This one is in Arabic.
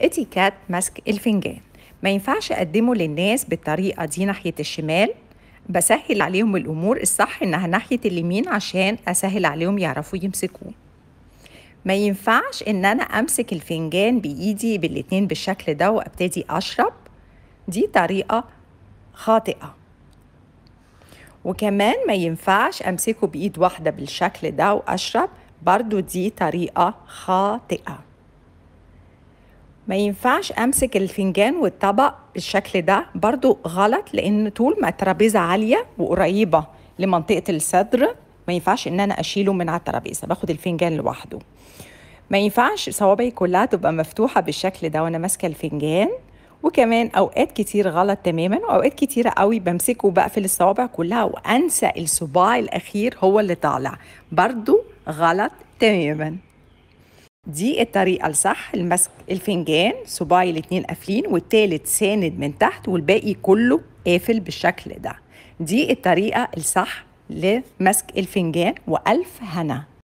اتيكات مسك الفنجان ما ينفعش أقدمه للناس بالطريقة دي ناحية الشمال بسهل عليهم الأمور الصح إنها ناحية اليمين عشان أسهل عليهم يعرفوا يمسكوه ما ينفعش إن أنا أمسك الفنجان بإيدي بالاتنين بالشكل ده وأبتدي أشرب دي طريقة خاطئة وكمان ما ينفعش أمسكه بإيد واحدة بالشكل ده وأشرب برضو دي طريقة خاطئة ما ينفعش امسك الفنجان والطبق بالشكل ده برضو غلط لان طول ما الترابيزه عاليه وقريبه لمنطقه الصدر ما ينفعش ان انا اشيله من على الترابيزه باخد الفنجان لوحده ما ينفعش صوابعي كلها تبقى مفتوحه بالشكل ده وانا ماسكه الفنجان وكمان اوقات كتير غلط تماما واوقات كتيره قوي بمسكه وبقفل الصوابع كلها وانسى الصباع الاخير هو اللي طالع برضو غلط تماما دي الطريقة الصح المسك الفنجان صباعي الاتنين قافلين والتالت ساند من تحت والباقي كله قافل بالشكل ده دي الطريقة الصح لمسك الفنجان وألف هنا